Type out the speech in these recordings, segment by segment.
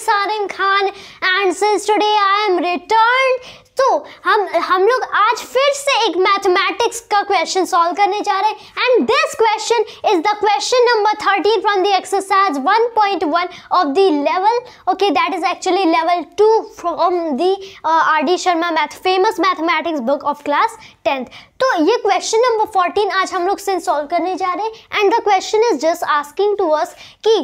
सारिम Khan and since today I am return तो हम हम लोग आज फिर से एक मैथमेटिक्स का क्वेश्चन सॉल्व करने जा रहे हैं and this question is the question number thirteen from the exercise 1.1 of the level okay that is actually level two from the R D Sharma math famous mathematics book of class tenth तो ये question number fourteen आज हम लोग since solve करने जा रहे हैं and the question is just asking to us कि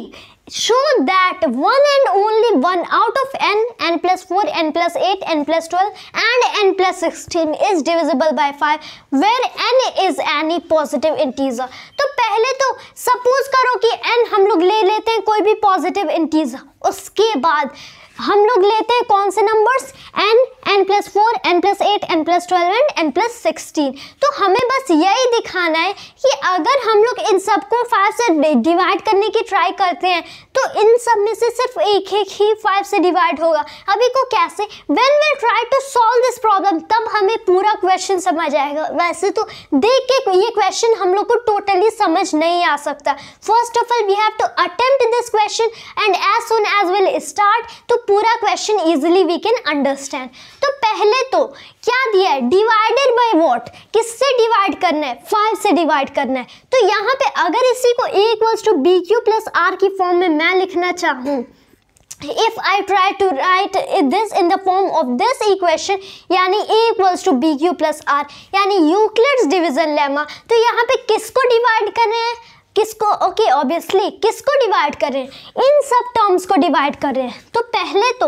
show that 1 and only 1 out of n, n plus 4, n plus 8, n plus 12 and n plus 16 is divisible by 5 where n is any positive integer. तो पहले तो suppose करो कि n हम लोग ले लेते हैं कोई भी positive integer उसके बाद हम लोग लेते हैं कौन से numbers N N plus four N plus eight N plus twelve and N plus sixteen तो हमें बस यही दिखाना है कि अगर हम लोग इन सबको फाइव से डिवाइड करने की ट्राई करते हैं तो इन सब में से सिर्फ एक एक ही फाइव से डिवाइड होगा अभी को कैसे when will try to solve this problem तब हमें पूरा क्वेश्चन समझ आएगा वैसे तो देख के ये क्वेश्चन हम लोग को टोटली समझ नहीं आ सकता first of all we have to attempt this question and as soon as will start तो पूरा question easily we can understand तो पहले तो क्या दिया है डिवाइडेड बाय व्हाट किससे डिवाइड करना है फाइव से डिवाइड करना है तो यहाँ पे अगर इसी को A equals to B Q plus R की फॉर्म में मैं लिखना चाहूँ if I try to write this in the form of this equation यानी A equals to BQ plus R यानी Euclid's division lemma, तो यहाँ पे किसको डिवाइड करना है किसको ओके ऑब्वियसली किसको डिवाइड कर रहे हैं इन सब टर्म्स को डिवाइड कर रहे हैं तो पहले तो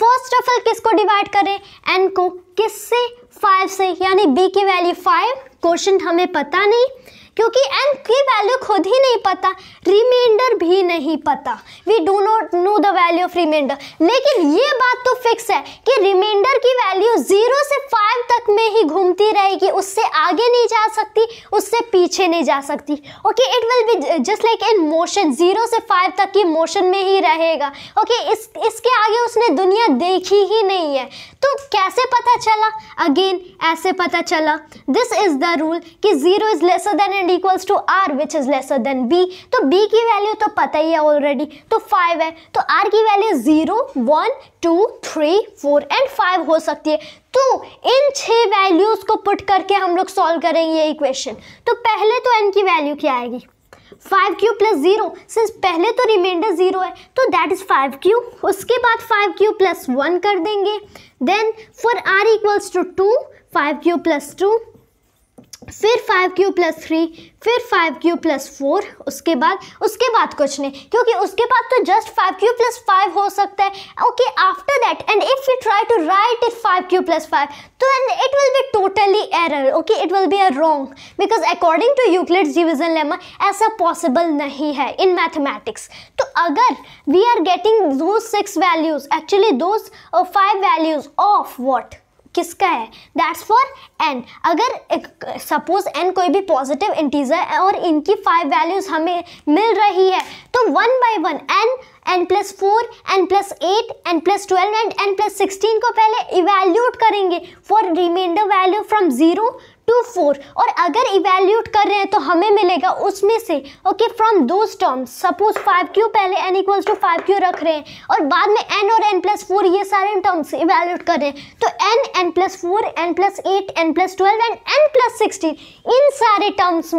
फर्स्ट ऑफ ऑल किसको डिवाइड करें एन को किस से फाइव से यानी बी की वैल्यू फाइव क्वेश्चन हमें पता नहीं क्योंकि एन की वैल्यू खुद ही नहीं पता रिमाइंडर भी नहीं पता we do not know the value of reminder लेकिन ये बात तो फिक्स है कि रिमाइंडर की वैल्यू जीरो से फाइव तक में ही घूमती रहेगी उससे आगे नहीं जा सकती उससे पीछे नहीं जा सकती okay it will be just like in motion zero से फाइव तक की मोशन में ही रहेगा ओके okay, इस इसके आगे उसने दुनिया देखी ही नहीं है तो कैसे पता चला अगेन ऐसे पता चला दिस इज द रूल कि zero is lesser than and equals to R which is lesser than B तो बी की वैल्यू तो पता ही है ऑलरेडी तो फाइव है तो आर की value zero one two three four and five हो सकती है तो इन छह वैल्यूज़ को पुट करके हम लोग सॉल्व करेंगे ये इक्वेशन तो पहले तो एन की वैल्यू क्या आएगी five Q plus zero since पहले तो रिमाइंडर जीरो है तो दैट इज़ फाइव क्यू उसके बाद फाइव क्यू प्लस वन कर देंगे then for are equals to two five Q plus two फिर फाइव क्यू प्लस थ्री फिर फाइव क्यू प्लस फोर उसके बाद उसके बाद कुछ नहीं क्योंकि उसके बाद तो just five Q plus five हो सकता है okay after that and if you try to write it five Q plus five तो and it will be totally error okay it will be a wrong because according to Euclid division lemma ऐसा possible नहीं है in mathematics तो अगर we are getting दो six values actually दो five values of what किसका है that's for N अगर सपोज एन कोई भी पॉजिटिव इंटीजर है और इनकी फाइव वैल्यूज़ हमें मिल रही है तो one by one N N plus four N plus eight N plus twelve and N plus sixteen को पहले इवेल्यूट करेंगे for reminder value from zero to four और अगर इवेल्यूट कर रहे हैं तो हमें मिलेगा उसमें से ओके फ्रॉम दो टर्म्स सपोज फाइव क्यू पहले N equals to five Q रख रहे हैं और बाद में एन और एन प्लस फोर ये सारे टर्म्स इवेल्यूट कर रहे हैं तो N N plus four N plus eight N plus twelve and N plus sixteen इन सारे टर्म्स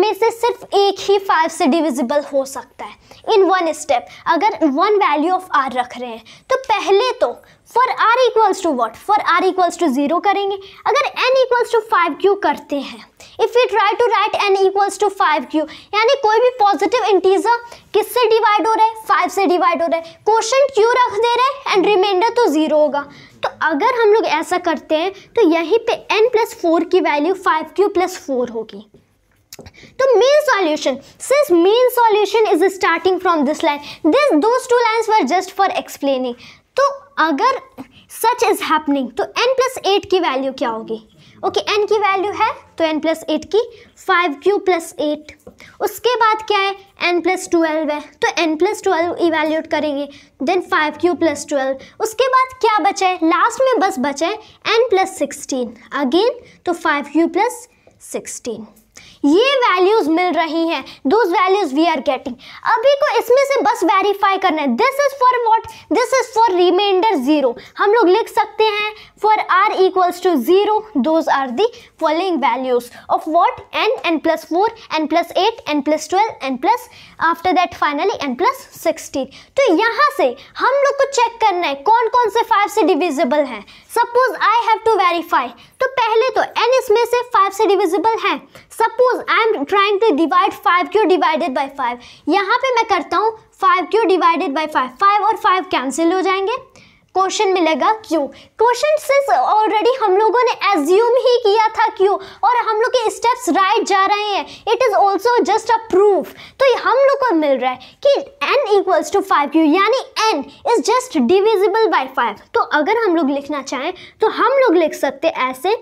में से सिर्फ एक ही फाइव से डिविजिबल हो सकता है इन वन स्टेप अगर वन वैल्यू ऑफ आर रख रहे हैं तो पहले तो for are equals to what for are equals to zero करेंगे अगर N equals to five Q करते हैं if you try to write N equals to five Q यानी कोई भी पॉजिटिव इंटीजर किससे डिवाइड हो रहा है फाइव से डिवाइड हो रहा है क्वेश्चन क्यू रख दे रहे हैं एंड रिमाइंडर तो जीरो होगा तो अगर हम लोग ऐसा करते हैं तो यहीं पे एन प्लस फोर की value five Q plus four होगी तो main solution since main solution is starting from this line this those two lines were just for explaining तो अगर सच इज़ हैपनिंग तो एन प्लस एट की value क्या होगी okay okay, N की value है तो एन प्लस एट की फाइव क्यू प्लस एट उसके बाद क्या है एन प्लस ट्वेल्व है तो एन प्लस ट्वेल्व इवेल्यूट करेंगे then five Q plus twelve उसके बाद क्या बचा है लास्ट में बस बचा है एन प्लस सिक्सटीन अगेन तो फाइव क्यू प्लस सिक्सटीन ये वैल्यूज मिल रही हैं those values we are getting अभी को इसमें से बस वेरीफाई करना है this is for what this is for reminder zero हम लोग लिख सकते हैं for are equals to zero those are the following values of what N N plus four N plus eight N plus twelve N plus after that finally N plus sixteen तो यहाँ से हम लोग को चेक करना है कौन कौन से फाइव से डिविजिबल हैं suppose I have to verify तो पहले तो एन इसमें से फाइव से डिविजिबल है suppose I am trying to divide five Q divided by five यहाँ पे मैं करता हूँ five Q divided by five five और फाइव कैंसिल हो जाएंगे क्वेश्चन मिलेगा क्यों क्वेश्चन सिंस ऑलरेडी हम लोगों ने एज्यूम ही किया था क्यों और हम लोग के स्टेप्स राइट जा रहे हैं it is also just a proof तो ये हम लोग को मिल रहा है कि N equals to five Q यानी N is just divisible by five तो अगर हम लोग लिखना चाहें तो हम लोग लिख सकते ऐसे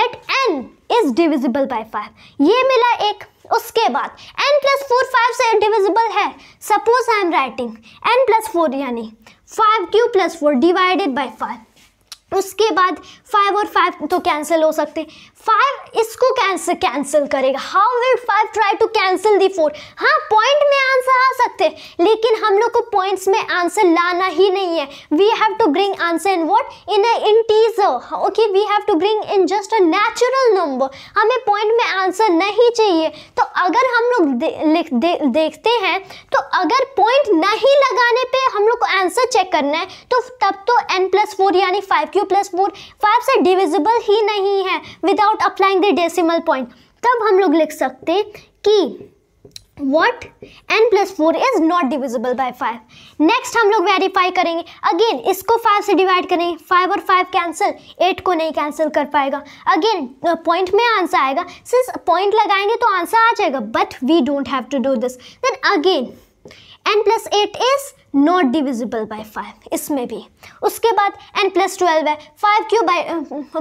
that N is divisible by five ये मिला एक उसके बाद एन प्लस फोर फाइव से डिविजिबल है suppose I am writing N plus four यानी five Q plus four divided by five उसके बाद फाइव और फाइव तो कैंसिल हो सकते फाइव इसको कैंसिल कैंसिल करेगा how will five try to cancel the four हाँ पॉइंट में आंसर आ सकते लेकिन हम लोग को पॉइंट्स में आंसर लाना ही नहीं है we have to bring answer in what in integer okay we have to bring in just a natural number हमें पॉइंट में आंसर नहीं चाहिए तो अगर हम लोग दे, दे, देखते हैं तो अगर पॉइंट नहीं लगाने पे हम लोग को आंसर चेक करना है तो तब तो एन प्लस फोर यानी five Q plus four five से डिविजिबल ही नहीं है without without applying the decimal point तब हम लोग लिख सकते कि what N plus four is not divisible by five next हम लोग वेरीफाई करेंगे अगेन इसको फाइव से डिवाइड करेंगे फाइव और फाइव कैंसिल एट को नहीं कैंसिल कर पाएगा अगेन पॉइंट में आंसर आएगा सिर्फ पॉइंट लगाएंगे तो आंसर आ जाएगा but we don't have to do this then again N plus eight is not divisible by five इसमें भी उसके बाद एन प्लस ट्वेल्व है five Q by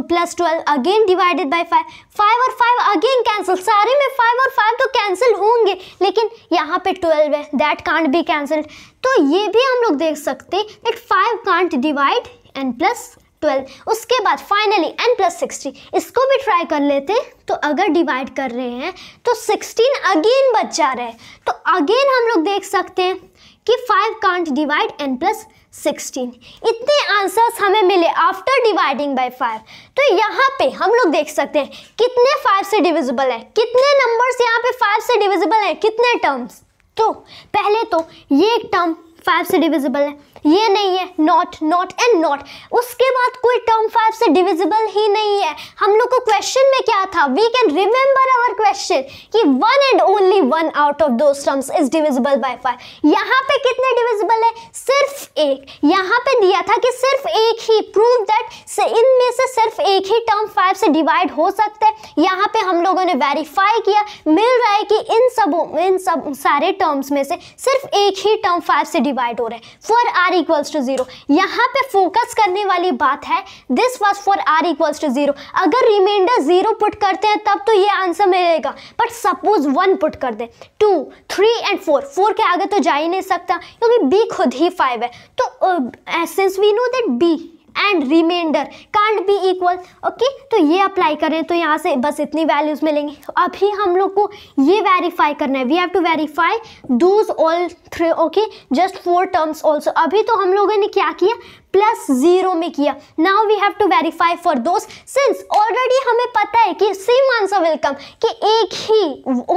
plus twelve again divided by five five और five again cancel सारे में five और five तो कैंसिल होंगे लेकिन यहाँ पे ट्वेल्व है दैट कांट भी कैंसल्ड तो ये भी हम लोग देख सकते that five can't divide N plus twelve उसके बाद फाइनली एन प्लस सिक्सटी इसको भी ट्राई कर लेते तो अगर डिवाइड कर रहे हैं तो सिक्सटीन अगेन बच जा रहे हैं तो अगेन हम लोग देख सकते हैं कि five can't divide N plus sixteen इतने आंसर्स हमें मिले आफ्टर डिवाइडिंग बाय फाइव तो यहाँ पे हम लोग देख सकते हैं कितने फाइव से डिविजिबल है कितने नंबर्स यहाँ पे फाइव से डिविजिबल हैं कितने टर्म्स तो पहले तो ये एक टर्म फाइव से डिविजिबल है ये नहीं है नॉट नॉट एंड नॉट उसके बाद कोई टर्म फाइव से डिविजिबल ही नहीं है हम लोग को क्वेश्चन में क्या था we can remember our question कि one and only one out of दो terms is divisible by five यहाँ पे कितने डिविजिबल है सिर्फ एक यहाँ पे दिया था कि सिर्फ एक ही प्रूव दैट इनमें से सिर्फ एक ही टर्म फाइव से डिवाइड हो सकता है यहाँ पे हम लोगों ने वेरीफाई किया मिल रहा है कि इन सब इन सब सारे टर्म्स में से सिर्फ एक ही टर्म फाइव से डिवाइड हो रहा है for R R equals to zero यहाँ पे फोकस करने वाली बात है this was for are equals to zero अगर रिमाइंडर जीरो पुट करते हैं तब तो ये आंसर मिलेगा बट सपोज वन पुट कर दें two three and four four के आगे तो जा ही नहीं सकता क्योंकि बी खुद ही फाइव है तो since we know that B and reminder can't be equal okay तो ये अप्लाई करें तो यहाँ से बस इतनी वैल्यूज़ मिलेंगे अभी हम लोग को ये वेरीफाई करना है we have to verify those all three okay just four terms also अभी तो हम लोगों ने क्या किया प्लस जीरो में किया now we have to verify for those since already हमें पता है कि सेम आंसर विल कम कि एक ही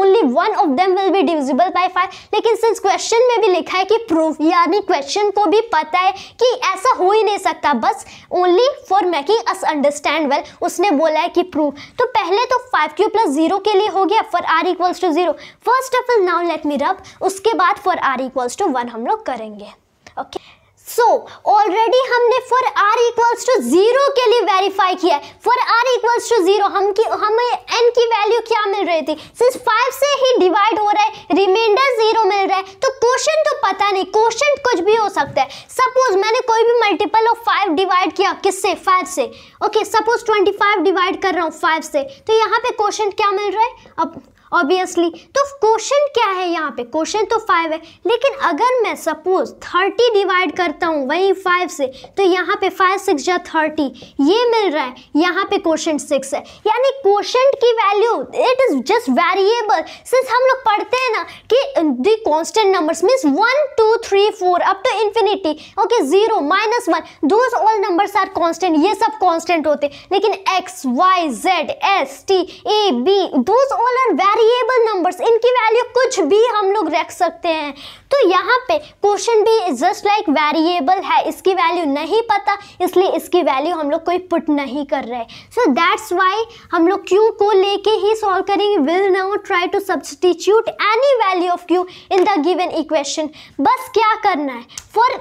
only one of them will be divisible by five लेकिन सिंस क्वेश्चन में भी लिखा है कि प्रूफ यानी क्वेश्चन को भी पता है कि ऐसा हो ही नहीं सकता बस only for making us understand well उसने बोला है कि प्रूफ तो पहले तो फाइव क्यू प्लस जीरो के लिए हो गया for are equals to zero first of all now let me rub उसके बाद for are equals to one हम लोग करेंगे ओके okay? सो ऑलरेडी हमने for are equals to zero के लिए वेरीफाई किया है for are equals to zero हम की हमें एन की वैल्यू क्या मिल रही थी सिर्फ फाइव से ही डिवाइड हो रहा है रिमाइंडर जीरो मिल रहा है तो क्वेश्चन तो पता नहीं क्वेश्चन कुछ भी हो सकता है सपोज मैंने कोई भी मल्टीपल ऑफ फाइव डिवाइड किया किससे फाइव से okay suppose twenty five divide कर रहा हूँ फाइव से तो यहाँ पे क्वेश्चन क्या मिल रहा है अब ऑब्वियसली तो क्वेश्चन क्या है यहाँ पे क्वेश्चन तो फाइव है लेकिन अगर मैं सपोज थर्टी डिवाइड करता हूँ वही फाइव से तो यहाँ पे फाइव सिक्स या थर्टी ये मिल रहा है यहाँ पे क्वेश्चन सिक्स है यानी क्वेश्चन की value it is just variable since हम लोग पढ़ते हैं ना कि the constant number means one two three four up to infinity okay zero minus one those all numbers are constant ये सब कॉन्स्टेंट होते लेकिन x y z s t a b those all are very variable numbers इनकी value कुछ भी हम लोग रख सकते हैं तो यहाँ पे क्वेश्चन भी जस्ट लाइक वेरिएबल है इसकी वैल्यू नहीं पता इसलिए इसकी वैल्यू हम लोग कोई पुट नहीं कर रहे सो दैट्स वाई हम लोग क्यू को लेके ही सॉल्व करेंगे will now try to substitute any value of q in the given equation बस क्या करना है for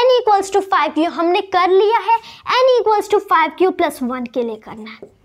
n equals to five q हमने कर लिया है n equals to five Q plus one के लिए करना है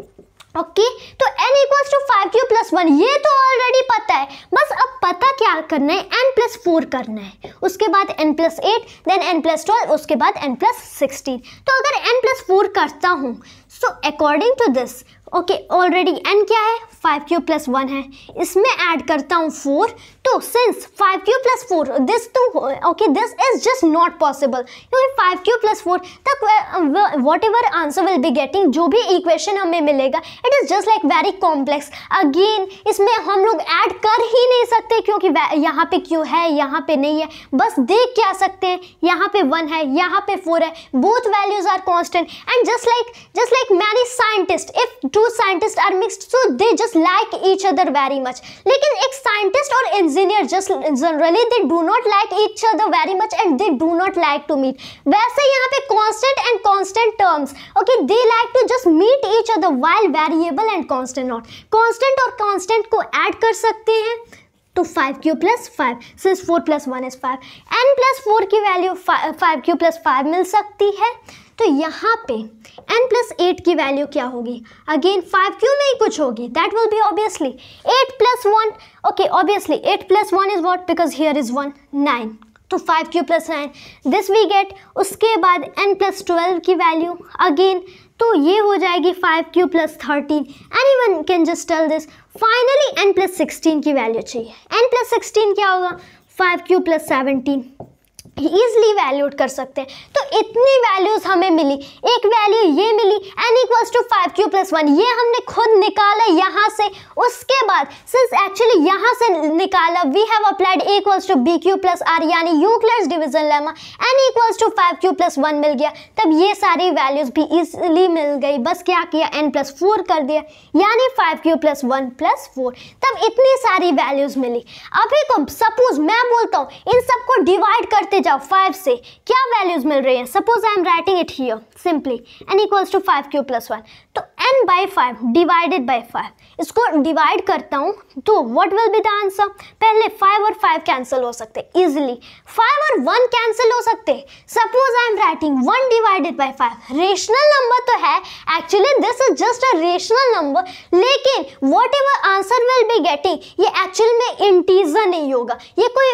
ओके तो n equals to five Q plus one ये तो ऑलरेडी पता है बस अब पता क्या करना है एन प्लस फोर करना है उसके बाद N plus eight then n plus twelve उसके बाद एन प्लस सिक्सटीन तो अगर एन प्लस फोर करता हूँ so according to this okay already n क्या है फाइव क्यू प्लस वन है इसमें ऐड करता हूँ फोर तो since five Q plus four this to okay this is just not possible क्योंकि फाइव क्यू प्लस फोर तक whatever answer will be getting जो भी इक्वेशन हमें मिलेगा it is just like very complex again इसमें हम लोग add कर ही नहीं सकते क्योंकि यहाँ पे क्यू है यहाँ पे नहीं है बस देख क्या सकते हैं यहाँ पे वन है यहाँ पे फोर है both values are constant and just like just like many scientist if two scientists are mixed so they just like each other very much लेकिन एक scientist और engineer just generally they do not like each other very much and they do not like to meet वैसे यहाँ पे constant and constant terms okay they like to just meet each other while variable and constant not constant और constant को add कर सकते हैं तो five Q plus five सिर्फ four plus one is five n plus four की value five Q plus five मिल सकती है तो यहाँ पे n प्लस एट की वैल्यू क्या होगी अगेन फाइव क्यू में ही कुछ होगी that will be obviously eight plus one okay obviously eight plus one is what because here is one nine तो five Q plus nine this we gate उसके बाद एन प्लस ट्वेल्व की value again तो ये हो जाएगी five Q plus thirteen any one can just tell this finally N plus sixteen की value चाहिए एन प्लस सिक्सटीन क्या होगा five Q plus seventeen easily valued कर सकते हैं तो इतनी वैल्यूज़ हमें मिली एक वैल्यू ये मिली n equals to five Q plus one ये हमने खुद निकाला यहाँ से उसके बाद सिंस एक्चुअली यहाँ से निकाला we have applied a equals to B Q plus r यानी Euclid's division lemma n equals to five Q plus one मिल गया तब ये सारी वैल्यूज़ भी ईजिली मिल गई बस क्या किया एन प्लस फोर कर दिया यानी five Q plus one plus four तब इतनी सारी वैल्यूज़ मिली अभी को तो सपोज मैं बोलता हूँ इन सबको डिवाइड करते जाओ फाइव से क्या वैल्यूज मिल रही हैं suppose I am writing it here simply n equals to five Q plus one तो n by five divided by five इसको डिवाइड करता हूँ तो what will be the answer पहले फाइव और फाइव कैंसिल हो सकते इजिली फाइव और वन कैंसिल हो सकते suppose I am writing one divided by five rational number तो है actually this is just a rational number लेकिन what whatever answer will be getting ये एक्चुअल में इंटीजर नहीं होगा ये कोई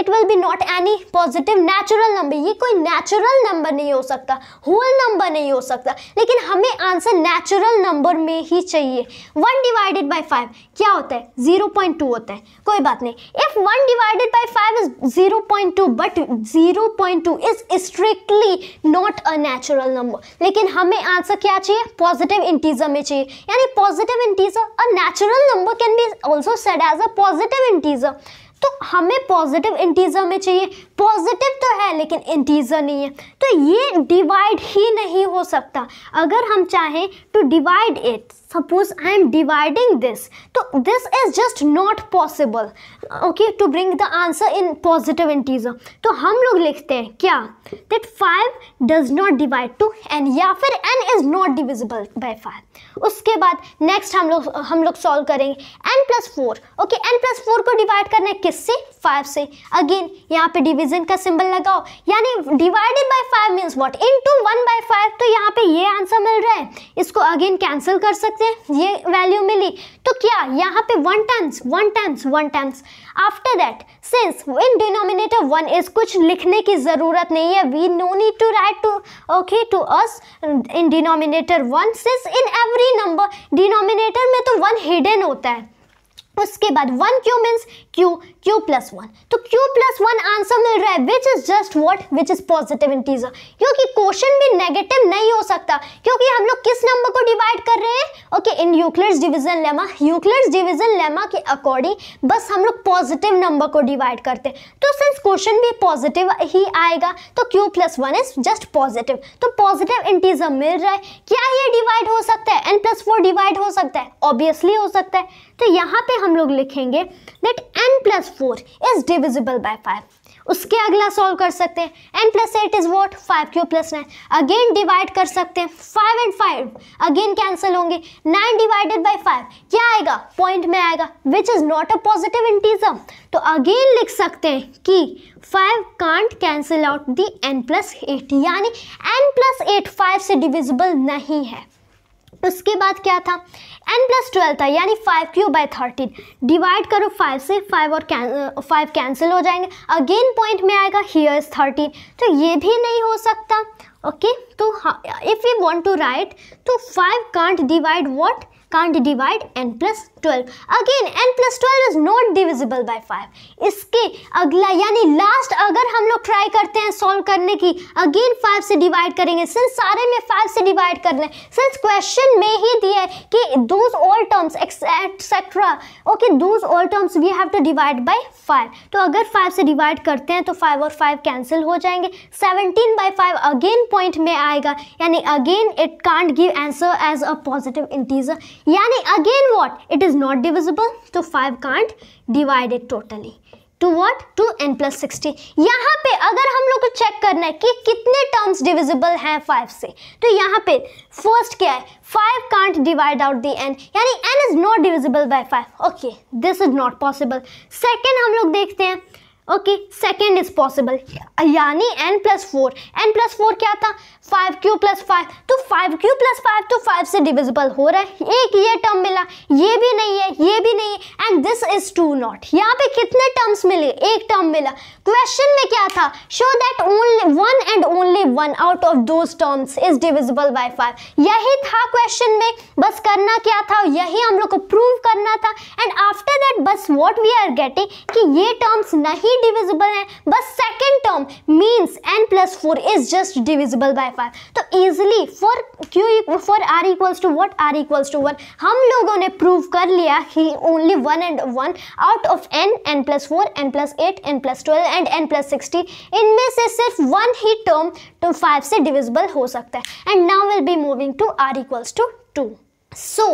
it will be not any positive natural number ये कोई नेचुरल नंबर नहीं हो सकता होल नंबर नहीं हो सकता लेकिन हमें आंसर आंसर नेचुरल नंबर में ही चाहिए वन डिवाइडेड बाई फाइव क्या होता है जीरो पॉइंट टू होता है कोई बात नहीं if one divided by five is zero point two but zero point two is strictly not a natural number लेकिन हमें आंसर क्या चाहिए पॉजिटिव इंटीजर में चाहिए यानी positive integer a natural number can be also said as a positive integer तो हमें positive integer में चाहिए पॉजिटिव तो है लेकिन इंटीजर नहीं है तो ये डिवाइड ही नहीं हो सकता अगर हम चाहें to divide it suppose I am dividing this तो this is just not possible okay to bring the answer in positive integer तो हम लोग लिखते हैं क्या that five does not divide to n या फिर n is not divisible by five उसके बाद नेक्स्ट हम लोग हम लोग सॉल्व करेंगे n plus four okay n plus four को डिवाइड करना है किससे फाइव से अगेन यहाँ पे डिविज डिवीजन का सिंबल लगाओ यानी divided by five means what into one by five तो यहाँ पे ये आंसर मिल रहा है इसको अगेन कैंसिल कर सकते हैं ये वैल्यू मिली तो क्या यहाँ पे one tens one tens one tens after that since in denominator one is कुछ लिखने की ज़रूरत नहीं है we no need to write two okay to us in denominator one since in every number denominator में तो वन हिडन होता है उसके बाद one q means q q plus one तो क्यू प्लस वन आंसर मिल रहा है which is just what which is positive integer क्योंकि क्वेश्चन भी नेगेटिव नहीं हो सकता क्योंकि हम लोग किस नंबर को डिवाइड कर रहे हैं okay in Euclid's division lemma Euclid's division lemma के अकॉर्डिंग बस हम लोग पॉजिटिव नंबर को डिवाइड करते हैं तो सिंस क्वेश्चन भी पॉजिटिव ही आएगा तो q plus one is just positive तो पॉजिटिव इंटीजर मिल रहा है क्या ये डिवाइड हो सकता है एन प्लस फोर डिवाइड हो सकता है ऑब्वियसली हो सकता है तो यहाँ पे हम लोग लिखेंगे that n plus four is divisible by five उसके अगला सॉल्व कर सकते हैं n plus eight is what five Q plus nine again divide कर सकते हैं five and five again cancel होंगे नाइन डिवाइडेड बाई फाइव क्या आएगा पॉइंट में आएगा which is not a positive integer तो अगेन लिख सकते हैं कि five can't cancel out the n plus eight यानी एन प्लस एट फाइव से डिविजिबल नहीं है उसके बाद क्या था एन प्लस ट्वेल्व था यानी five cube by thirteen divide करो फाइव से फाइव और फाइव कैंसिल uh, हो जाएंगे अगेन पॉइंट में आएगा हियर इज थर्टीन तो ये भी नहीं हो सकता ओके तो if you want to write तो five can't divide what can't divide N plus 12 again n plus twelve is not divisible by five इसके अगला यानी लास्ट अगर हम लोग ट्राई करते हैं सॉल्व करने की अगेन 5 से डिवाइड करेंगे सिंस सारे में 5 से डिवाइड कर लें सिंस क्वेश्चन में ही दिया है कि those all terms etcetera okay those all terms we have to divide by five तो अगर 5 से डिवाइड करते हैं तो 5 और 5 कैंसिल हो जाएंगे 17 बाई फाइव अगेन पॉइंट में आएगा यानी again it can't give answer as a positive integer यानी again what it is not divisible तो five can't divide it totally to what to n plus sixty यहाँ पे अगर हम लोग को चेक करना है कि कितने टर्म्स डिविजिबल हैं फाइव से तो यहाँ पे फर्स्ट क्या है five can't divide out the n यानी N is not divisible by five okay this is not possible second हम लोग देखते हैं ओके सेकेंड इज पॉसिबल यानी n plus four N plus four क्या था फाइव क्यू प्लस फाइव तो five Q plus five तो फाइव से डिविजिबल हो रहा है एक ये टर्म मिला ये भी नहीं है ये भी नहीं है and this is to not यहाँ पे कितने टर्म्स मिले एक टर्म मिला क्वेश्चन में क्या था show that only one and only one out of those terms is divisible by five यही था क्वेश्चन में बस करना क्या था यही हम लोग को प्रूव करना था एंड आफ्टर दैट बस वॉट वी आर गेटिंग कि ये टर्म्स नहीं डिविजिबल हैं बस second term means n plus four is just divisible by five तो easily for q for are equals to what r equals to one हम लोगों ने प्रूव कर लिया ही only one and one out of n N plus four N plus eight N plus twelve and N plus sixty इनमें से सिर्फ one ही टर्म टू फाइव से डिविजिबल हो सकता है and now will be moving to r equals to two so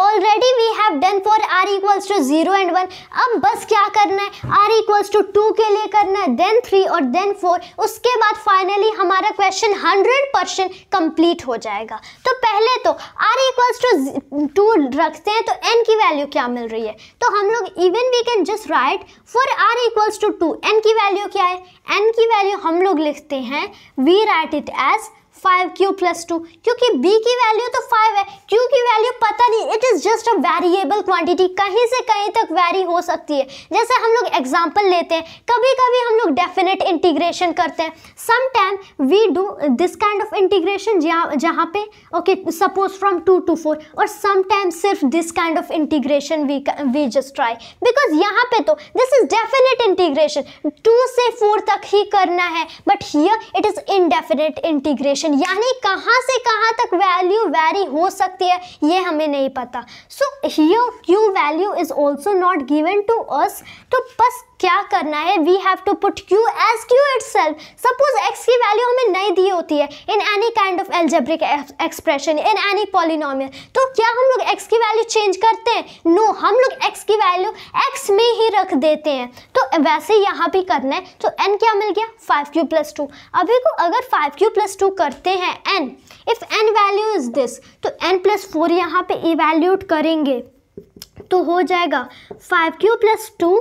already we have done for are equals to zero and one अब बस क्या करना है आर इक्वल्स टू टू के लिए करना है देन थ्री और देन फोर उसके बाद फाइनली हमारा क्वेश्चन हंड्रेड परसेंट कंप्लीट हो जाएगा तो पहले तो आर इक्वल्स टू टू रखते हैं तो एन की वैल्यू क्या मिल रही है तो हम लोग even we can just write for are equals to two n की वैल्यू क्या है एन की वैल्यू हम लोग लिखते हैं we write it as five Q plus two क्योंकि बी की वैल्यू तो फाइव है क्यू की वैल्यू पता नहीं it is just a variable quantity कहीं से कहीं तक वेरी हो सकती है जैसे हम लोग एग्जाम्पल लेते हैं कभी कभी हम लोग डेफिनेट इंटीग्रेशन करते हैं some time we do this kind of integration जहाँ पे okay suppose from two to four और सम टाइम सिर्फ this kind of integration we we just try because यहाँ पे तो this is definite integration two से फोर तक ही करना है but here it is indefinite integration range यानी कहाँ से कहाँ तक वैल्यू वेरी हो सकती है ये हमें नहीं पता so here q value is also not given to us तो बस क्या करना है we have to put q as q it self suppose x की वैल्यू हमें नहीं दी होती है in any kind of algebraic expression in any polynomial तो क्या हम लोग एक्स की वैल्यू चेंज करते हैं नो no, हम लोग एक्स की वैल्यू एक्स में ही रख देते हैं तो वैसे यहाँ भी करना है तो एन क्या मिल गया फाइव क्यू प्लस टू अभी को अगर फाइव क्यू प्लस टू करते हैं n if n value is this तो एन प्लस फोर यहाँ पर इवेल्यूट करेंगे तो हो जाएगा five Q plus two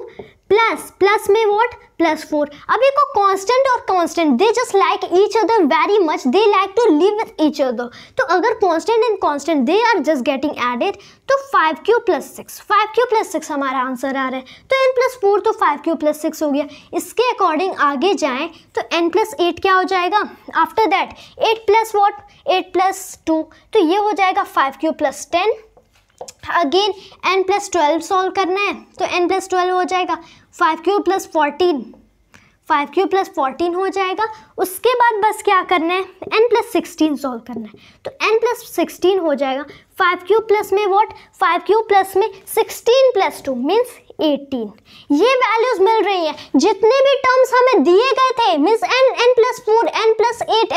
plus plus में वॉट प्लस फोर अब ये को कांस्टेंट और constant they just like each other very much they like to live with each other तो अगर constant and constant they are just getting added तो five Q plus six five Q plus six हमारा answer आ रहा है तो N plus four तो five Q plus six हो गया इसके अकॉर्डिंग आगे जाएँ तो एन प्लस एट क्या हो जाएगा after that eight plus what eight plus two तो ये हो जाएगा five Q plus ten again N plus twelve solve करना है तो एन प्लस ट्वेल्व हो जाएगा five Q plus fourteen five Q plus fourteen हो जाएगा उसके बाद बस क्या करना है एन प्लस सिक्सटीन सॉल्व करना है तो एन प्लस सिक्सटीन हो जाएगा फाइव क्यू प्लस में वॉट फाइव क्यू प्लस में sixteen plus two means eighteen ये वैल्यूज मिल रही हैं जितने भी टर्म्स हमें दिए गए थे means n N plus four N plus eight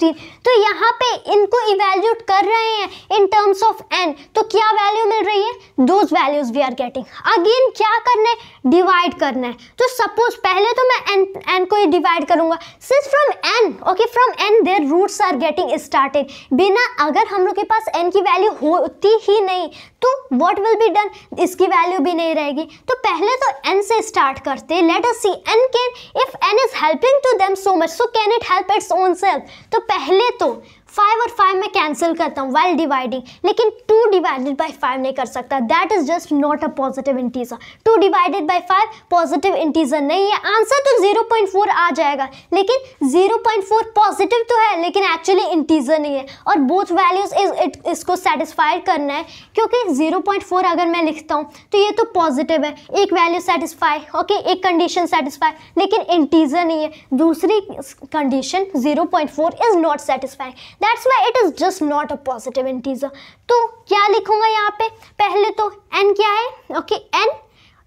sixteen तो यहाँ पे इनको इवेल्यूट कर रहे हैं इन टर्म्स ऑफ एन तो क्या वैल्यू मिल रही है those values we are getting again क्या करना है डिवाइड करना है तो सपोज पहले तो मैं एन एन को ही डिवाइड करूंगा सिर्फ from n okay from n their roots are getting started बिना अगर हम लोग के पास एन की वैल्यू होती ही नहीं तो वॉट विल बी डन इसकी वैल्यू भी नहीं रहेगी तो पहले तो एन से स्टार्ट करते let us see n can if n is helping to them so much so can it help its own self तो पहले तो फाइव और फाइव मैं कैंसिल करता हूँ वेल डिवाइडिंग लेकिन टू डिवाइडेड बाई फाइव नहीं कर सकता that is just not a positive integer two divided by five positive integer नहीं है आंसर तो जीरो पॉइंट फोर आ जाएगा लेकिन जीरो पॉइंट फोर पॉजिटिव तो है लेकिन एक्चुअली इंटीजर नहीं है और बोथ वैल्यूज इज इट इसको सेटिस्फाइड करना है क्योंकि जीरो पॉइंट फोर अगर मैं लिखता हूँ तो ये तो पॉजिटिव है एक वैल्यू सेटिस्फाई ओके एक कंडीशन सेटिस्फाई लेकिन इंटीजर नहीं है दूसरी condition zero point four is not satisfying that's why it is just not a positive integer तो क्या लिखूंगा यहाँ पे पहले तो एन क्या है okay okay, n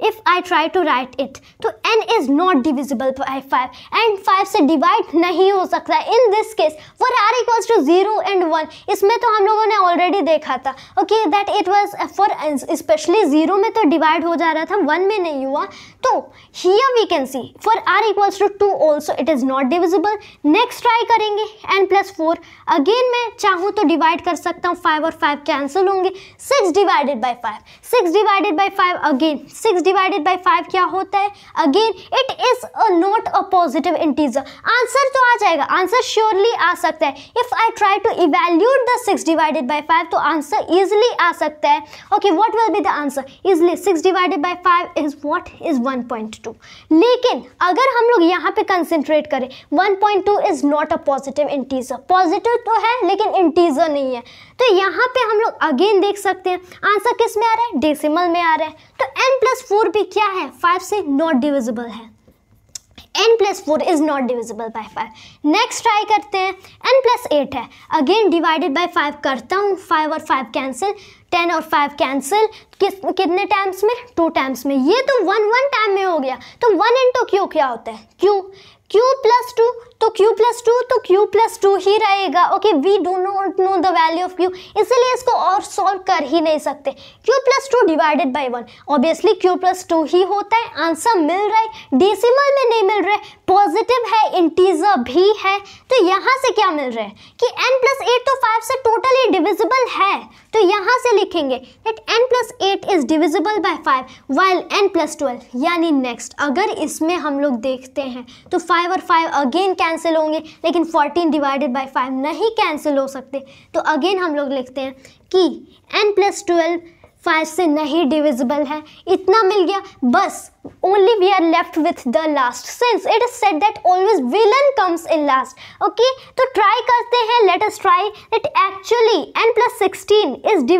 if I try to write it तो n is not divisible by five and five से डिवाइड नहीं हो सकता in this case for are equals to zero and one इसमें तो हम लोगों ने ऑलरेडी देखा था okay that it was for specially zero में तो डिवाइड हो जा रहा था वन में नहीं हुआ तो here we can see for are equals to two also it is not divisible next try करेंगे एन प्लस फोर अगेन मैं चाहूँ तो डिवाइड कर सकता हूँ फाइव और फाइव कैंसिल होंगे six divided by five six divided by five again six divided by five क्या होता है again it is a not a positive integer answer तो आ जाएगा आंसर श्योरली आ सकता है if I try to evaluate the six divided by five तो आंसर इजिली आ सकता है okay what will be the answer easily six divided by five is what is one point two लेकिन अगर हम लोग यहाँ पे कंसेंट्रेट करें one point two is not a positive integer positive तो है लेकिन इंटीजर नहीं है तो यहाँ पे हम लोग अगेन देख सकते हैं आंसर किस में आ रहा है डेसिमल में आ रहा है तो एन प्लस फोर भी क्या है फाइव से नॉट डिविजिबल है N plus four is not divisible by five next try करते हैं एन प्लस एट है अगेन डिवाइडेड बाई फाइव करता हूँ फाइव और फाइव कैंसिल टेन और फाइव कैंसिल किस कितने टाइम्स में टू टाइम्स में ये तो वन वन टाइम में हो गया तो वन इंटू क्यों क्या होता है क्यू क्यू प्लस टू तो q प्लस टू तो q प्लस टू ही रहेगा okay we do not know the value of q इसीलिए इसको और सॉल्व कर ही नहीं सकते q plus two divided by one obviously q plus two ही होता है आंसर मिल रहा है डेसिमल में नहीं मिल रहा है पॉजिटिव है इंटीजर भी है तो यहाँ से क्या मिल रहा है कि n प्लस एट तो फाइव से टोटली डिविजिबल है तो यहाँ से लिखेंगे that n plus eight is divisible by five while n plus twelve यानी नेक्स्ट अगर इसमें हम लोग देखते हैं तो फाइव और फाइव अगेन कैन कैंसिल होंगे लेकिन 14 डिवाइडेड बाई फाइव नहीं कैंसिल हो सकते तो अगेन हम लोग लिखते हैं कि एन प्लस ट्वेल्व फाइव से नहीं डिविजिबल है इतना मिल गया बस only we are left with the last since it is set that always villain comes in last okay तो ट्राई करते हैं let us try it actually n plus sixteen is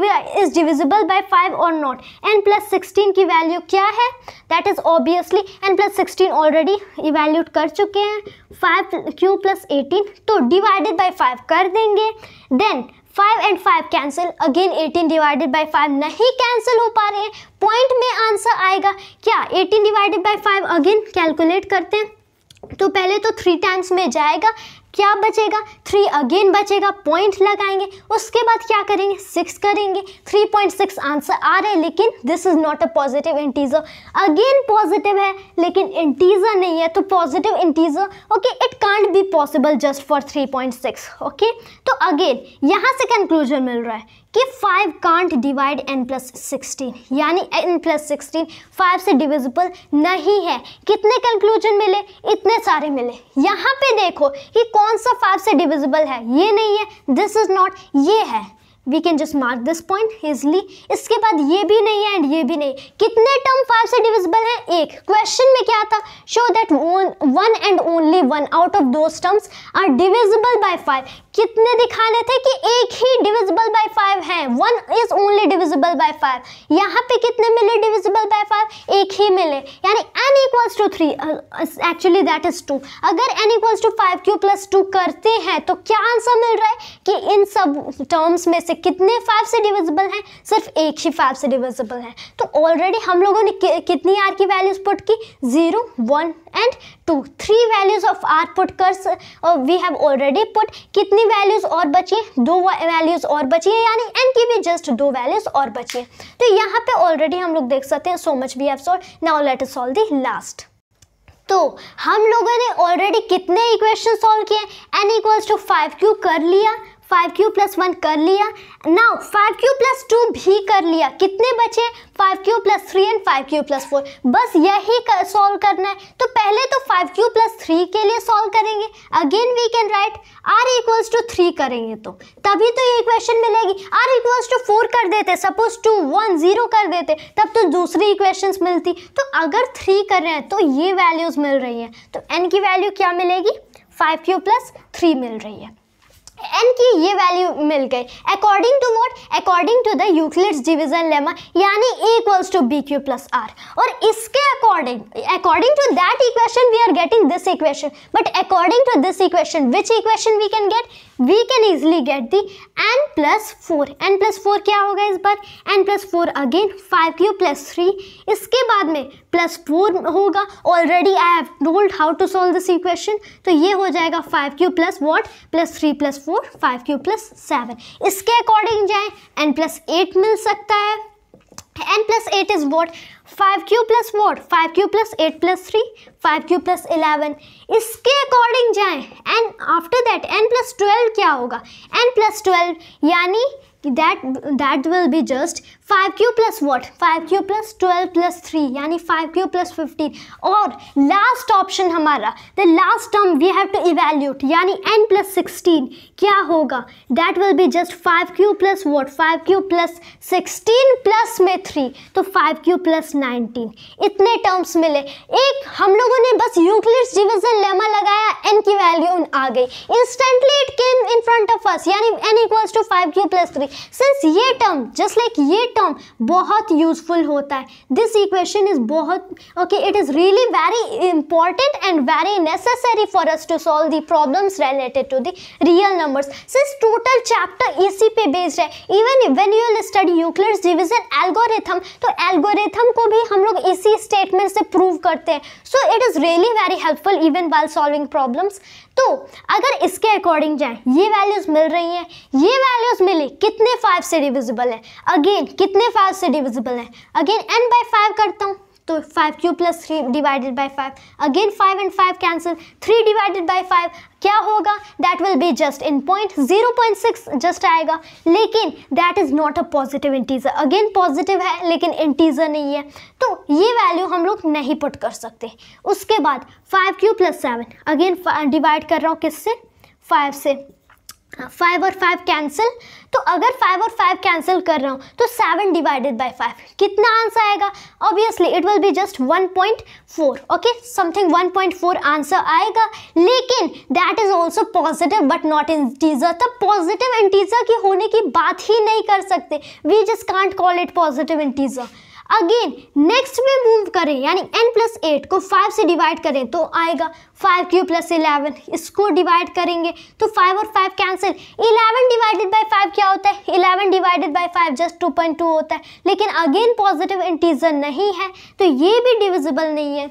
is divisible by five और not n plus sixteen की value क्या है that is obviously n plus sixteen already evaluate कर चुके हैं फाइव क्यू प्लस एटीन तो डिवाइडेड बाई फाइव कर देंगे then five and five cancel again eighteen divided by five नहीं कैंसिल हो पा रहे हैं पॉइंट में आंसर आएगा क्या eighteen divided by five again calculate करते हैं तो पहले तो थ्री टाइम्स में जाएगा क्या बचेगा थ्री अगेन बचेगा पॉइंट लगाएंगे उसके बाद क्या करेंगे सिक्स करेंगे थ्री पॉइंट सिक्स आंसर आ रहे हैं लेकिन this is not a positive integer again positive है लेकिन इंटीजर नहीं है तो positive integer okay it can't be possible just for three point six okay तो अगेन यहाँ से कंक्लूजन मिल रहा है कि five can't divide N plus sixteen यानी एन प्लस सिक्सटीन फाइव से डिविजिबल नहीं है कितने कंक्लूजन मिले इतने सारे मिले यहाँ पे देखो कि कौन सा फाइव से डिविजिबल है ये नहीं है दिस इज़ नॉट ये है we can just mark this point easily इसके बाद ये भी नहीं है एंड ये भी नहीं कितने टर्म फाइव से डिविजिबल है एक क्वेश्चन में क्या था show that one and only one out of those terms are divisible by five कितने दिखाने थे कि एक ही डिविजिबल बाय फाइव है one is only divisible by five यहाँ पे कितने मिले डिविजिबल बाय फाइव एक ही मिले यानी n equals to three actually that is two अगर N equals to five Q plus two करते हैं तो क्या आंसर मिल रहा है कि इन सब टर्म्स में से कितने फाइव से डिविजिबल हैं सिर्फ एक ही फाइव से डिविजिबल है तो ऑलरेडी हम लोगों ने कि, कितनी आर की वैल्यूज पुट की zero one and two three values of r put कर वी हैव ऑलरेडी पुट कितनी वैल्यूज़ और बची हैं दो वैल्यूज़ और बची हैं यानी एन की भी जस्ट दो वैल्यूज़ और बची हैं तो यहाँ पे ऑलरेडी हम लोग देख सकते हैं so much we have solved now let solve the last तो हम लोगों ने ऑलरेडी कितने इक्वेशन सॉल्व किए n equals to five q कर लिया फाइव क्यू प्लस वन कर लिया now five Q plus two भी कर लिया कितने बचे five Q plus three and five Q plus four बस यही कर, सॉल्व करना है तो पहले तो फाइव क्यू प्लस थ्री के लिए सॉल्व करेंगे again we can write r equals to three करेंगे तो तभी तो ये इक्वेशन मिलेगी आर इक्वल्स टू फोर कर देते सपोज टू वन जीरो कर देते तब तो दूसरी इक्वेशन मिलती तो अगर थ्री कर रहे हैं तो ये वैल्यूज़ मिल रही हैं तो एन की वैल्यू क्या मिलेगी फाइव क्यू प्लस थ्री मिल रही है एन की ये वैल्यू मिल गई according to what according to the Euclid's division lemma यानी equals to B Q plus r और इसके according according to that equation we are getting this equation but according to this equation which equation we can get we can easily get the n plus four N plus four क्या होगा इस बार N plus four again five Q plus three इसके बाद में plus four होगा already I have told how to solve this equation तो ये हो जाएगा five Q plus what plus three plus four five Q plus seven इसके according जाए एन प्लस एट मिल सकता है N plus eight is what five Q plus what five Q plus eight plus three five Q plus eleven इसके according जाएं and after that n plus twelve क्या होगा n plus twelve यानी that that will be just five Q plus what five Q plus twelve plus three यानी five Q plus fifteen और last option हमारा the last term we have to evaluate यानी n plus sixteen क्या होगा that will be just five Q plus what five Q plus sixteen plus में three तो five Q plus nineteen इतने terms मिले एक हम लोग लोगों ने बस यूक्लिड्स डिवीजन लेमा लगाया एन की वैल्यू आ गई instantly it came in front of us यानी n equals to five Q plus three since ये टर्म जस्ट लाइक ये टर्म बहुत यूजफुल होता है दिस इक्वेशन इज बहुत okay it is really very important and very necessary for us to solve the problems related to the real numbers since total chapter इसी पे based है even when you will study Euclid's division algorithm तो algorithm को भी हम लोग इसी e statement से प्रूव करते हैं so it it is really very helpful even while solving problems तो अगर इसके अकॉर्डिंग जाए ये वैल्यूज़ मिल रही हैं ये वैल्यूज़ मिली कितने फाइव से डिविजिबल है अगेन कितने फाइव से डिविजिबल है अगेन एन बाई फाइव करता हूँ तो five Q plus three divided by five again five and five cancel three divided by five क्या होगा that will be just in point zero point six just आएगा लेकिन that is not a positive integer again positive है लेकिन integer नहीं है तो ये वैल्यू हम लोग नहीं पुट कर सकते उसके बाद five Q plus seven again divide कर रहा हूँ किससे फाइव से फाइव हाँ, और फाइव कैंसिल तो अगर फाइव और फाइव कैंसिल कर रहा हूँ तो सेवन डिवाइडेड बाई फाइव कितना आंसर आएगा obviously it will be just one point four okay something one point four answer आएगा लेकिन that is also positive but not integer तो पॉजिटिव टीजर की होने की बात ही नहीं कर सकते we just can't call it positive integer again next में मूव करें यानी एन प्लस एट को फाइव से डिवाइड करें तो आएगा फाइव क्यू प्लस इलेवन इसको डिवाइड करेंगे तो फाइव और five cancel eleven divided by five क्या होता है eleven divided by five just two point two होता है लेकिन अगेन पॉजिटिव इंटीजर नहीं है तो ये भी डिविजिबल नहीं है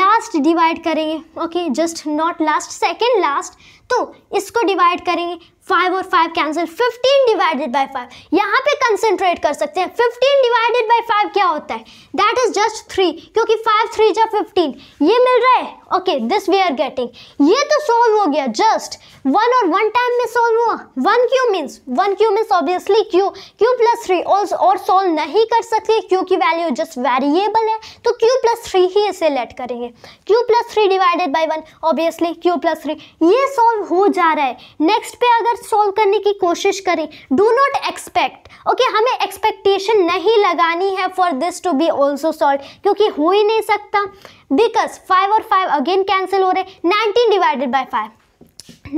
लास्ट डिवाइड करेंगे okay just not last second last तो इसको डिवाइड करेंगे फाइव और five cancel fifteen divided by five यहाँ पे कंसेंट्रेट कर सकते हैं फिफ्टीन डिवाइडेड बाई फाइव क्या होता है दैट इज जस्ट थ्री क्योंकि फाइव थ्री जो फिफ्टीन ये मिल रहा है okay this we are getting ये तो सॉल्व हो गया जस्ट वन और वन टाइम में सॉल्व हुआ one q means one q means obviously q q plus three और सॉल्व नहीं कर सकते क्यू की वैल्यू जस्ट वेरिएबल है तो क्यू प्लस थ्री ही इसे लेट करेंगे q plus three divided by one obviously q plus three ये सॉल्व हो जा रहा है नेक्स्ट पे अगर सॉल्व करने की कोशिश करें डू नॉट एक्सपेक्ट ओके हमें एक्सपेक्टेशन नहीं लगानी है for this to be also solve क्योंकि हो ही नहीं सकता बिकॉज फाइव और फाइव अगेन कैंसिल हो रहे nineteen divided by five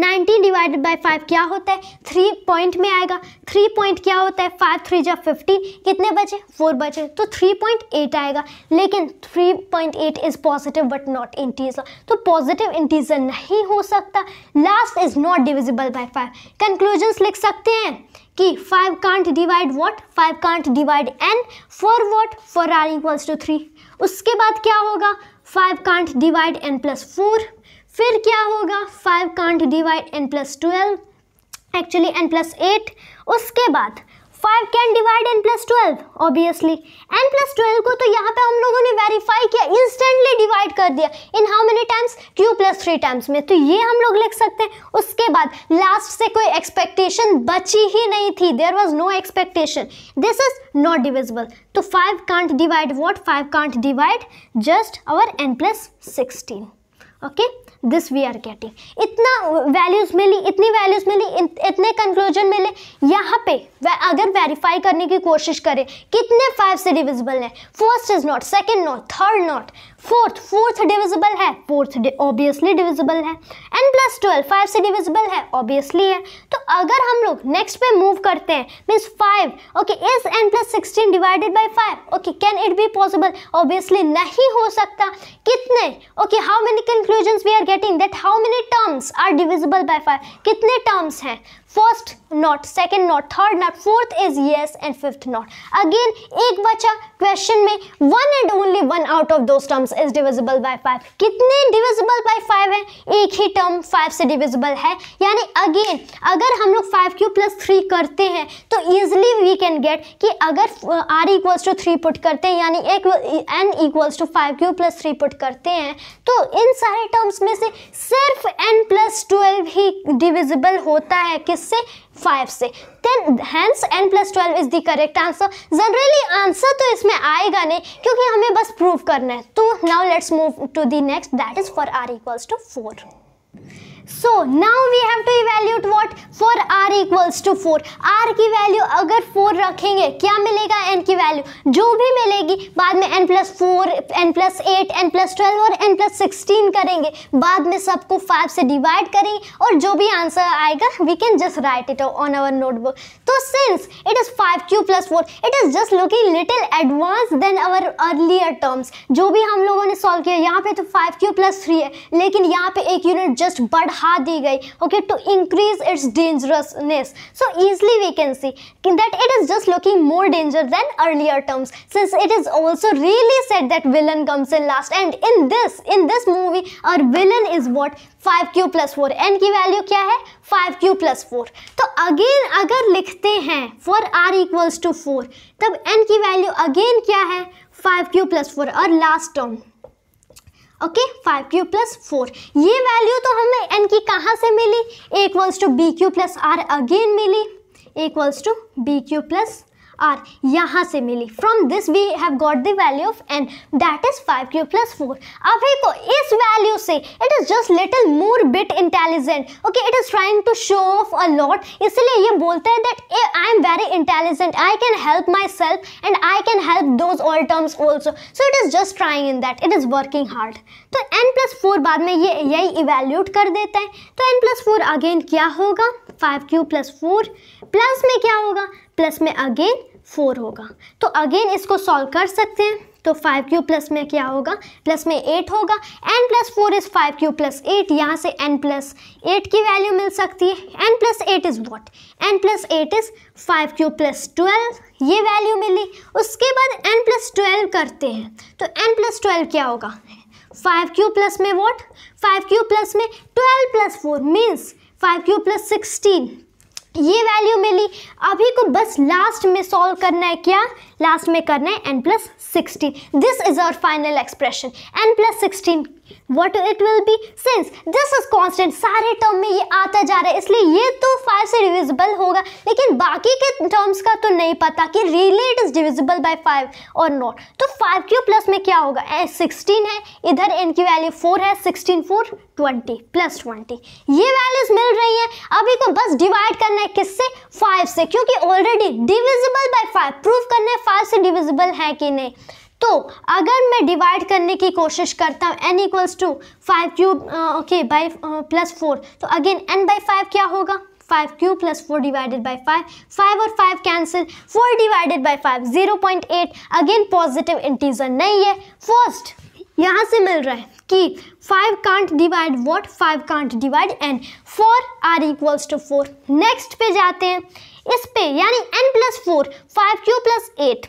19 divided by five क्या होता है थ्री पॉइंट में आएगा थ्री पॉइंट क्या होता है फाइव थ्री जब फिफ्टीन कितने बचे फोर बचे तो थ्री पॉइंट एट आएगा लेकिन three point eight is positive but not integer तो पॉजिटिव इंटीजर नहीं हो सकता last is not divisible by five conclusion लिख सकते हैं कि five can't divide what five can't divide n for what for are equals to three उसके बाद क्या होगा five can't divide N plus four फिर क्या होगा five can't divide N plus twelve actually n plus eight उसके बाद five can divide N plus twelve obviously n plus twelve को तो यहाँ पे हम लोगों ने वेरीफाई किया इंस्टेंटली डिवाइड कर दिया in how many times q plus three times में तो ये हम लोग लिख सकते हैं उसके बाद लास्ट से कोई एक्सपेक्टेशन बची ही नहीं थी there was no expectation this is not divisible तो five can't divide what five can't divide just our n plus sixteen okay this we are getting इतना वैल्यूज़ मिली इतनी वैल्यूज़ मिली इतने कंक्लूजन मिले यहाँ पे अगर वेरीफाई करने की कोशिश करें कितने फाइव से डिविजिबल है first is not second not third not fourth fourth divisible है फोर्थ ऑब्वियसली डिविजिबल है एन प्लस ट्वेल्व फाइव से डिविजिबल है ऑब्वियसली है तो अगर हम लोग नेक्स्ट पे मूव करते हैं means five okay is n plus sixteen divided by five okay can it be possible obviously नहीं हो सकता कितने okay how many conclusion we are getting that how many terms are divisible by five कितने terms हैं first not second not third not fourth is yes and fifth not again एक बचा question में one and only one out of दो terms is divisible by five कितने divisible by five है एक ही टर्म फाइव से डिविजिबल है यानी अगेन अगर हम लोग फाइव क्यू प्लस थ्री करते हैं तो ईजिली वी कैन गेट कि अगर r equals to three put करते हैं यानी एक n equals to five Q plus three put करते हैं तो इन सारे टर्म्स में से सिर्फ एन प्लस ट्वेल्व ही डिविजिबल होता है किस किससे फाइव से then hence n plus twelve is the correct answer generally answer तो इसमें आएगा नहीं क्योंकि हमें बस प्रूव करना है तो now let's move to the next that is for are equals to four so now we have to evaluate what for are equals to four r की वैल्यू अगर फोर रखेंगे क्या मिलेगा एन की वैल्यू जो भी मिलेगी बाद में n plus four N plus eight N plus twelve और एन प्लस सिक्सटीन करेंगे बाद में सबको फाइव से डिवाइड करेंगे और जो भी आंसर आएगा we can just write it on our notebook तो since it is five Q plus four it is just looking little advance then our earlier terms जो भी हम लोगों ने सॉल्व किया यहाँ पे तो फाइव क्यू प्लस थ्री है लेकिन यहाँ पे एक यूनिट जस्ट बढ़ बढ़ा दी गई okay to increase its dangerousness so easily we can see that it is just looking more danger then earlier terms since it is also really set that villain comes in last and in this in this movie और villain is what five Q plus four n की value क्या है five Q plus four तो again अगर लिखते हैं four r equals to four तब N की वैल्यू अगेन क्या है फाइव क्यू प्लस फोर और last term okay five Q plus four ये वैल्यू तो हमें एन की कहाँ से मिली equals to B Q plus r again मिली equals to B Q plus r यहाँ से मिली from this we have got the value of n that is five Q plus four अभी तो इस वैल्यू से it is just little more bit intelligent okay it is trying to show off a lot इसलिए ये बोलते हैं that I am very intelligent I can help myself and I can help those all terms also so it is just trying in that it is working hard तो N plus four बाद में ये यही evaluate कर देते हैं तो N plus four again क्या होगा five Q plus four plus में क्या होगा प्लस में अगेन फोर होगा तो अगेन इसको सॉल्व कर सकते हैं तो फाइव क्यू प्लस में क्या होगा प्लस में एट होगा n plus four is five Q plus eight यहाँ से एन प्लस एट की वैल्यू मिल सकती है N plus eight is what N plus eight is five Q plus twelve ये वैल्यू मिली उसके बाद एन प्लस ट्वेल्व करते हैं तो एन प्लस ट्वेल्व क्या होगा फाइव क्यू प्लस में वॉट फाइव क्यू प्लस में twelve plus four means five Q plus sixteen ये वैल्यू मिली अभी को बस लास्ट में सॉल्व करना है क्या लास्ट में करना है N plus sixteen this is our final expression n plus sixteen what it will be since this is constant सारे टर्म में ये आता जा रहा है इसलिए ये तो फाइव से डिविजिबल होगा लेकिन बाकी के टर्म्स का तो नहीं पता कि really it is divisible by five और नॉट तो फाइव क्यू प्लस में क्या होगा ए सिक्सटीन है इधर एन की वैल्यू फोर है sixteen four twenty plus twenty ये वैल्यूज मिल रही हैं अभी को तो बस डिवाइड करना है किससे फाइव से क्योंकि already divisible by five prove करना है फाइव से डिविजिबल है कि नहीं तो अगर मैं डिवाइड करने की कोशिश करता हूँ n equals to five cube okay by plus four तो अगेन एन बाई फाइव क्या होगा five Q plus four divided by five five और five cancel four divided by five zero point eight again positive integer नहीं है first यहाँ से मिल रहा है कि five can't divide what five can't divide n four r equals to four next पे जाते हैं इस पे यानी n plus four five Q plus eight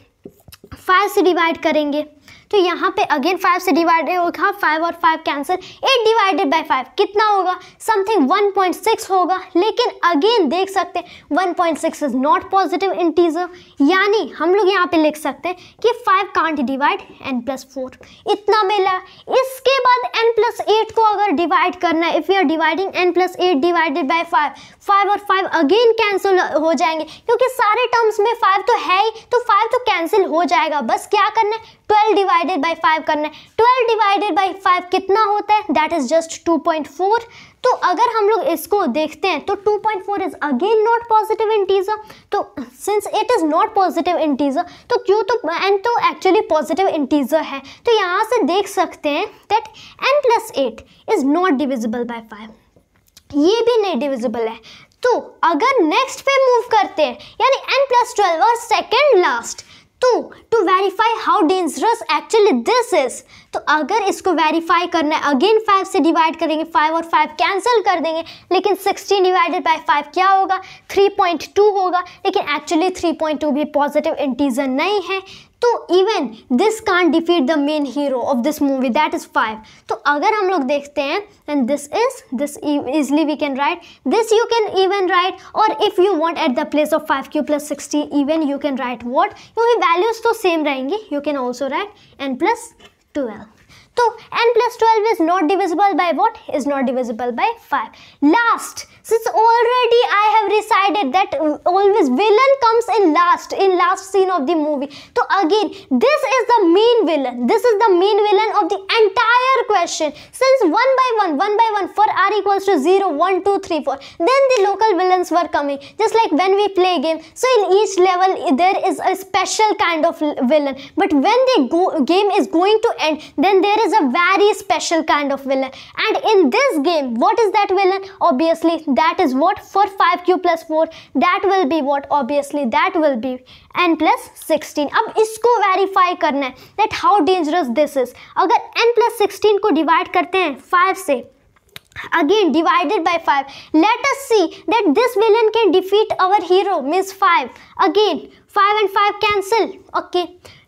five से डिवाइड करेंगे तो यहाँ पे अगेन फाइव से डिवाइडेड होगा फाइव और five cancel eight divided by five कितना होगा समथिंग वन पॉइंट सिक्स होगा लेकिन अगेन देख सकते हैं one point six is not positive integer यानी हम लोग यहाँ पे लिख सकते हैं कि five can't divide N plus four इतना मिला इसके बाद एन प्लस एट को अगर डिवाइड करना if you are dividing n plus eight divided by five five और फाइव अगेन कैंसिल हो जाएंगे क्योंकि सारे टर्म्स में फाइव तो है ही तो फाइव तो कैंसिल हो जाएगा बस क्या करना है ट्वेल्व डिवाइडेड बाई फाइव करना है ट्वेल्व डिवाइडेड बाई फाइव कितना होता है that is just two point four तो अगर हम लोग इसको देखते हैं तो 2.4 point four is again not positive integer तो since it is not positive integer तो क्यों तो एन तो एक्चुअली पॉजिटिव इंटीजर है तो यहाँ से देख सकते हैं that n plus eight is not divisible by 5 ये भी नहीं डिविजिबल है तो अगर नेक्स्ट पे मूव करते हैं यानी एन प्लस ट्वेल्व और second last two to verify how dangerous actually this is तो अगर इसको वेरीफाई करना है अगेन फाइव से डिवाइड करेंगे फाइव और फाइव कैंसिल कर देंगे लेकिन सिक्सटीन डिवाइडेड बाई फाइव क्या होगा थ्री पॉइंट टू होगा लेकिन एक्चुअली थ्री पॉइंट टू भी पॉजिटिव इंटीजर नहीं है तो even this can defeat the main hero of this movie that is five तो अगर हम लोग देखते हैं and this is this easily we can write this you can even write और if you want at the place of five Q plus sixty even you can write what क्योंकि values तो same रहेंगी you can also write n plus twelve So n plus 12 is not divisible by what? Is not divisible by 5. Last, since already I have recited that uh, always villain comes in last, in last scene of the movie. So again, this is the main villain. This is the main villain of the entire question. Since 1 by 1, 1 by 1 for r equals to 0, 1, 2, 3, 4. Then the local villains were coming. Just like when we play game. So in each level, there is a special kind of villain. But when the game is going to end, then there there is a very special kind of villain. And in this game, what is that villain? Obviously, that is what for 5q plus 4. That will be what? Obviously, that will be n plus 16. अब इसको verify करना that how dangerous this is. अगर n plus 16 को divide करते 5 से again divided by 5 let us see that this villain can defeat our hero means 5 again 5 and 5 cancel okay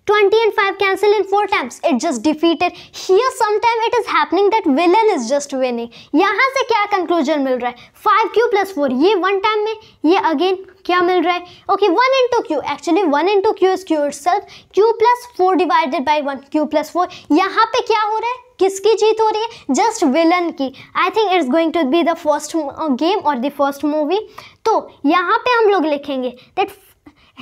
20 and 5 cancel in four times. It just defeated. Here sometime it is happening that villain is just winning. यहाँ से क्या conclusion मिल रहा है 5q plus 4 ये one time में ये again क्या मिल रहा है okay one into q actually one into q is q itself q q plus four divided by one q plus four यहाँ पे क्या हो रहा है किसकी जीत हो रही है जस्ट विलन की I think it's going to be the first game और द फर्स्ट मूवी तो यहाँ पे हम लोग लिखेंगे that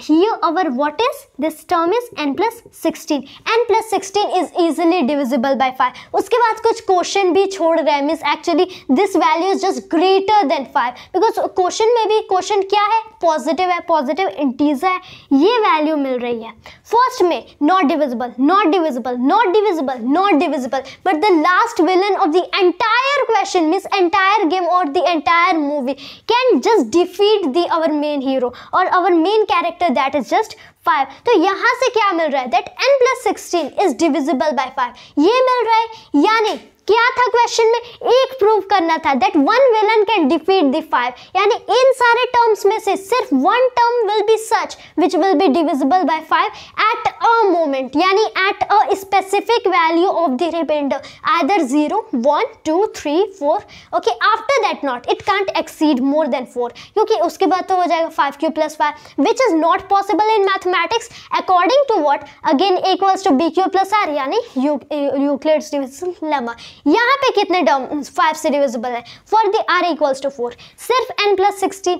here our what is this term is n plus 16 n plus 16 is easily divisible by 5 उसके बाद कुछ क्वेश्चन भी छोड़ रहे हैं means actually this value is just greater than 5 because question में भी क्वेश्चन क्या है पॉजिटिव है पॉजिटिव इंटीजर है ये वैल्यू मिल रही है फर्स्ट में not divisible not divisible not divisible not divisible but the last villain of the entire question means entire game और the entire movie can just defeat the our main hero और our main character है that is just five तो यहाँ से क्या मिल रहा है that n plus sixteen is divisible by five ये मिल रहा है यानी क्या था क्वेश्चन में एक प्रूव करना था that one villain can defeat the five यानी इन सारे टर्म्स में से सिर्फ one term will be such which will be divisible by five at a moment यानी at a specific value of the remainder either zero one two three four okay after that not it can't exceed more than four क्योंकि उसके बाद तो हो जाएगा five Q plus five which is not possible in mathematics according to what again equals to B Q plus r यानी Euclid's division lemma यहाँ पे कितने टर्म फाइव से डिविजिबल हैं for the r equals to four सिर्फ n plus sixteen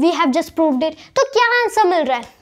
we have just proved it तो क्या answer मिल रहा है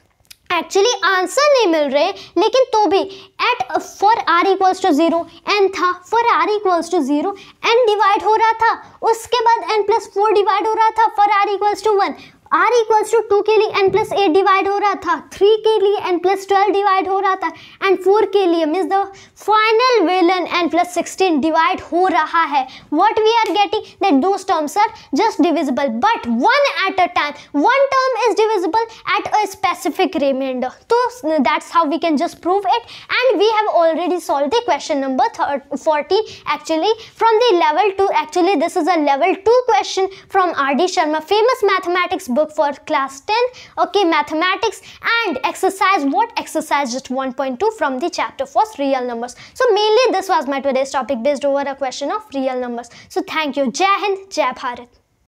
एक्चुअली आंसर नहीं मिल रहे लेकिन तो भी at for are equals to zero n था for are equals to zero n divide हो रहा था उसके बाद एन प्लस फोर डिवाइड हो रहा था for are equals to one r equals to two के लिए एन प्लस एट डिवाइड हो रहा था थ्री के लिए एन प्लस ट्वेल्व डिवाइड हो रहा था एंड फोर के लिए means the final villain n plus sixteen divide हो रहा है what we are getting that दो terms are just divisible but one at a time one term is divisible at a specific remainder तो that's how we can just prove it and we have already solve the question number forty actually from the level two actually this is a level two question from R D Sharma famous mathematics book for class 10 okay mathematics and exercise what exercise just 1.2 from the chapter was real numbers so mainly this was my today's topic based over a question of real numbers so thank you jai hind jai bharat